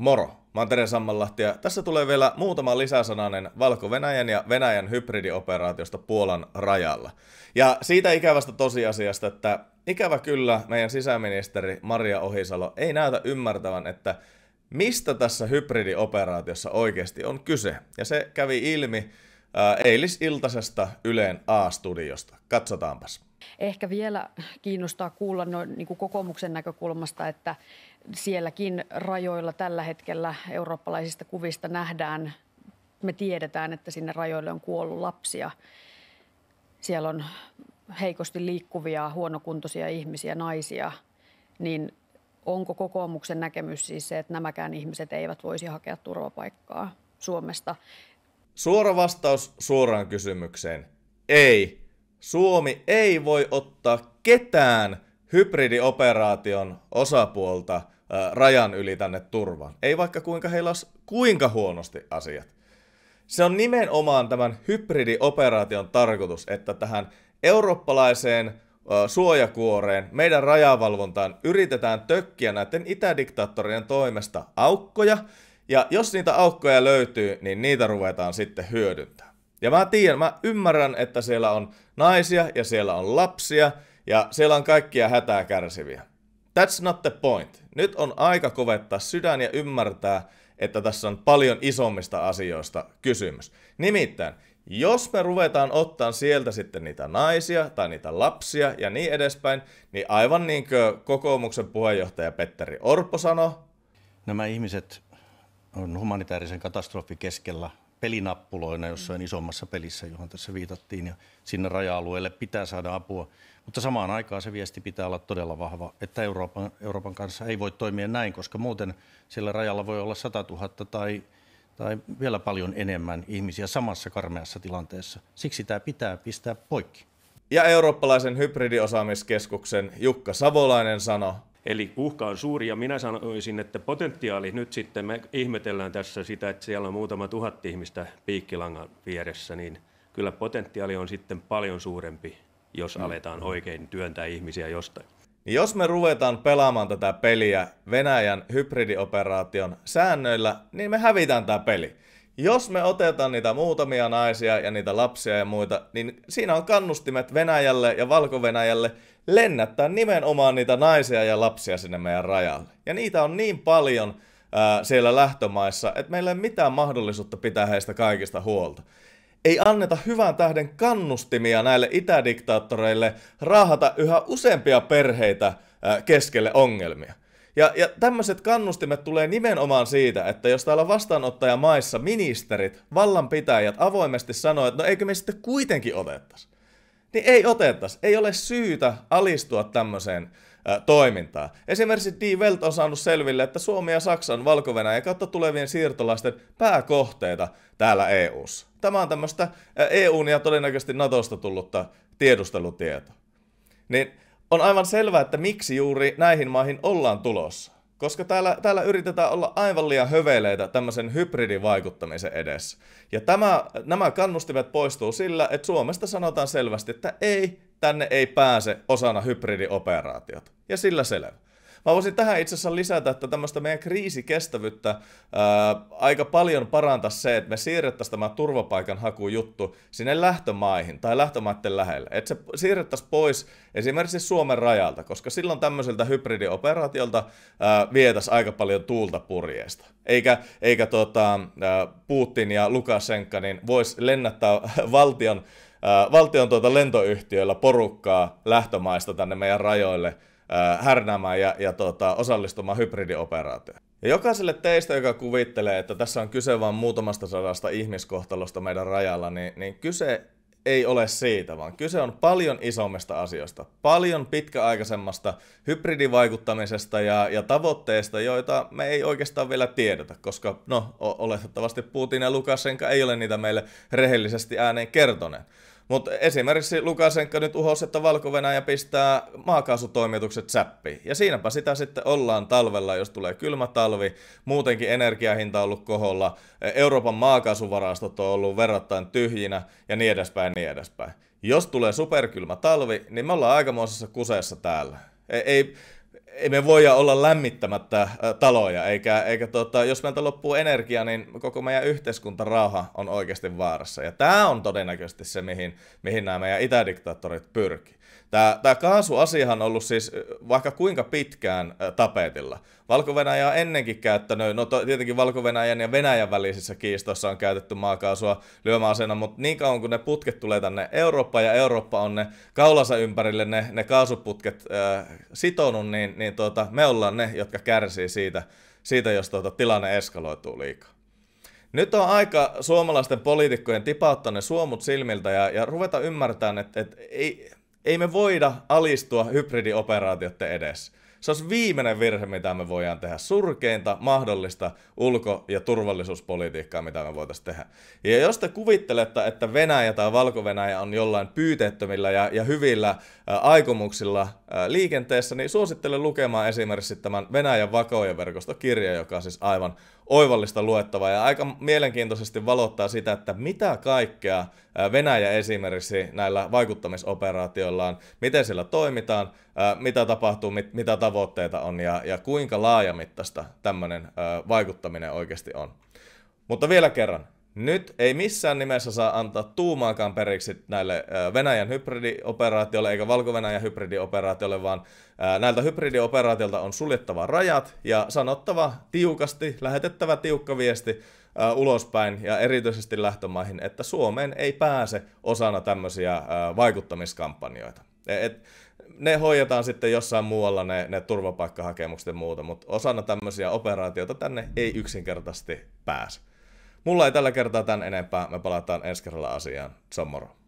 Moro! Mä oon Tere Sammanlahti ja tässä tulee vielä muutama lisäsananen Valko-Venäjän ja Venäjän hybridioperaatiosta Puolan rajalla. Ja siitä ikävästä tosiasiasta, että ikävä kyllä meidän sisäministeri Maria Ohisalo ei näytä ymmärtävän, että mistä tässä hybridioperaatiossa oikeasti on kyse. Ja se kävi ilmi ää, eilisiltaisesta Yleen A-studiosta. Katsotaanpas. Ehkä vielä kiinnostaa kuulla no, niin kuin kokoomuksen näkökulmasta, että sielläkin rajoilla tällä hetkellä eurooppalaisista kuvista nähdään, me tiedetään, että sinne rajoille on kuollut lapsia. Siellä on heikosti liikkuvia, huonokuntoisia ihmisiä, naisia, niin onko kokoomuksen näkemys siis se, että nämäkään ihmiset eivät voisi hakea turvapaikkaa Suomesta? Suora vastaus suoraan kysymykseen. Ei. Suomi ei voi ottaa ketään hybridioperaation osapuolta äh, rajan yli tänne turvaan. Ei vaikka kuinka heillä olisi kuinka huonosti asiat. Se on nimenomaan tämän hybridioperaation tarkoitus, että tähän eurooppalaiseen äh, suojakuoreen, meidän rajavalvontaan yritetään tökkiä näiden itädiktaattorien toimesta aukkoja, ja jos niitä aukkoja löytyy, niin niitä ruvetaan sitten hyödyntämään. Ja mä tiedän, mä ymmärrän, että siellä on naisia ja siellä on lapsia ja siellä on kaikkia hätää kärsiviä. That's not the point. Nyt on aika kovettaa sydän ja ymmärtää, että tässä on paljon isommista asioista kysymys. Nimittäin, jos me ruvetaan ottaan sieltä sitten niitä naisia tai niitä lapsia ja niin edespäin, niin aivan niin kuin kokoomuksen puheenjohtaja Petteri Orpo sanoi. Nämä ihmiset on humanitaarisen katastrofin keskellä pelinappuloina jossain isommassa pelissä, johon tässä viitattiin, ja sinne raja-alueelle pitää saada apua. Mutta samaan aikaan se viesti pitää olla todella vahva, että Euroopan, Euroopan kanssa ei voi toimia näin, koska muuten siellä rajalla voi olla 100 000 tai, tai vielä paljon enemmän ihmisiä samassa karmeassa tilanteessa. Siksi tämä pitää pistää poikki. Ja eurooppalaisen hybridiosaamiskeskuksen Jukka Savolainen sanoi, Eli uhka on suuri ja minä sanoisin, että potentiaali nyt sitten, me ihmetellään tässä sitä, että siellä on muutama tuhat ihmistä piikkilangan vieressä, niin kyllä potentiaali on sitten paljon suurempi, jos mm. aletaan oikein työntää ihmisiä jostain. Jos me ruvetaan pelaamaan tätä peliä Venäjän hybridioperaation säännöillä, niin me hävitään tämä peli jos me otetaan niitä muutamia naisia ja niitä lapsia ja muita, niin siinä on kannustimet Venäjälle ja Valko-Venäjälle lennättää nimenomaan niitä naisia ja lapsia sinne meidän rajalle. Ja niitä on niin paljon ää, siellä lähtömaissa, että meillä ei ole mitään mahdollisuutta pitää heistä kaikista huolta. Ei anneta hyvän tähden kannustimia näille itädiktaattoreille raahata yhä useampia perheitä ää, keskelle ongelmia. Ja, ja tämmöiset kannustimet tulee nimenomaan siitä, että jos täällä vastaanottajamaissa ministerit, vallanpitäjät avoimesti sanoo, että no eikö me sitten kuitenkin otettaisi. Niin ei otettaisi. Ei ole syytä alistua tämmöiseen toimintaa. Esimerkiksi Die Welt on saanut selville, että Suomi ja Saksa on valko kautta tulevien siirtolaisten pääkohteita täällä EU:ssa. Tämä on tämmöistä EUn ja todennäköisesti NATOsta tullutta tiedustelutietoa. Niin on aivan selvää, että miksi juuri näihin maihin ollaan tulossa. Koska täällä, täällä yritetään olla aivan liian höveleitä tämmöisen hybridivaikuttamisen edessä. Ja tämä, nämä kannustimet poistuu sillä, että Suomesta sanotaan selvästi, että ei, tänne ei pääse osana hybridioperaatiota. Ja sillä selvä. Mä voisin tähän itse asiassa lisätä, että tämmöistä meidän kriisikestävyyttä ää, aika paljon parantaa se, että me siirrettäisiin tämä turvapaikanhakujuttu sinne lähtömaihin tai lähtömaiden lähelle. Että se siirrettäisiin pois esimerkiksi Suomen rajalta, koska silloin tämmöiseltä hybridioperaatiolta ää, vietäisiin aika paljon tuulta purjeesta. Eikä, eikä tota, ää, Putin ja Lukashenka niin voisi lennättää valtion, ää, valtion tuota lentoyhtiöillä porukkaa lähtömaista tänne meidän rajoille – äh, härnäämään ja, ja tota, osallistumaan hybridioperaatioon. Ja jokaiselle teistä, joka kuvittelee, että tässä on kyse vain muutamasta sadasta ihmiskohtalosta meidän rajalla, niin, niin kyse ei ole siitä, vaan kyse on paljon isommista asioista, paljon pitkäaikaisemmasta hybridivaikuttamisesta ja, ja tavoitteista, joita me ei oikeastaan vielä tiedetä, koska no, oletettavasti Putin ja Lukasenka ei ole niitä meille rehellisesti ääneen kertoneet. Mutta esimerkiksi Lukasenka nyt uhosi, että valko pistää maakaasutoimitukset säppiin. Ja siinäpä sitä sitten ollaan talvella, jos tulee kylmä talvi. Muutenkin energiahinta on ollut koholla. Euroopan maakaasuvarastot on ollut verrattain tyhjinä ja niin edespäin, niin edespäin. Jos tulee superkylmä talvi, niin me ollaan aikamoisessa kuseessa täällä. Ei, ei ei me voida olla lämmittämättä äh, taloja, eikä, eikä tota, jos meiltä loppuu energia, niin koko meidän yhteiskuntarauha on oikeasti vaarassa. Ja tämä on todennäköisesti se, mihin, mihin nämä meidän itädiktaattorit pyrkii. Tämä, tämä kaasuasiahan on ollut siis vaikka kuinka pitkään tapetilla. valko on ennenkin käyttänyt, no tietenkin valko ja Venäjän välisissä kiistoissa on käytetty maakaasua lyömäaseena, mutta niin kauan kun ne putket tulee tänne Eurooppaan ja Eurooppa on ne kaulansa ympärille ne, ne kaasuputket äh, sitonut, niin, niin tuota, me ollaan ne, jotka kärsii siitä, siitä jos tuota, tilanne eskaloituu liikaa. Nyt on aika suomalaisten poliitikkojen tipauttaa ne suomut silmiltä ja, ja ruveta ymmärtämään, että, että ei, ei me voida alistua hybridioperaatiotte edessä. Se olisi viimeinen virhe, mitä me voidaan tehdä. Surkeinta mahdollista ulko- ja turvallisuuspolitiikkaa, mitä me voitaisiin tehdä. Ja jos te kuvittelette, että Venäjä tai valko venäjä on jollain pyytettömillä ja, ja hyvillä ä, aikomuksilla ä, liikenteessä, niin suosittelen lukemaan esimerkiksi tämän Venäjän vakojen verkostokirja, joka on siis aivan oivallista luettavaa ja aika mielenkiintoisesti valottaa sitä, että mitä kaikkea Venäjä esimerkiksi näillä vaikuttamisoperaatioillaan, miten sillä toimitaan, mitä tapahtuu, mit, mitä tavoitteita on ja, ja kuinka laajamittaista tämmöinen vaikuttaminen oikeasti on. Mutta vielä kerran, nyt ei missään nimessä saa antaa tuumaakaan periksi näille Venäjän hybridioperaatiolle eikä Valko-Venäjän hybridioperaatiolle, vaan näiltä hybridioperaatiolta on suljettava rajat ja sanottava tiukasti, lähetettävä tiukka viesti ulospäin ja erityisesti lähtömaihin, että Suomeen ei pääse osana tämmöisiä vaikuttamiskampanjoita. E, et ne hoidetaan sitten jossain muualla ne, ne turvapaikkahakemukset ja muuta, mutta osana tämmöisiä operaatioita tänne ei yksinkertaisesti pääse. Mulla ei tällä kertaa tän enempää, me palataan ensi kerralla asiaan. Se on moro.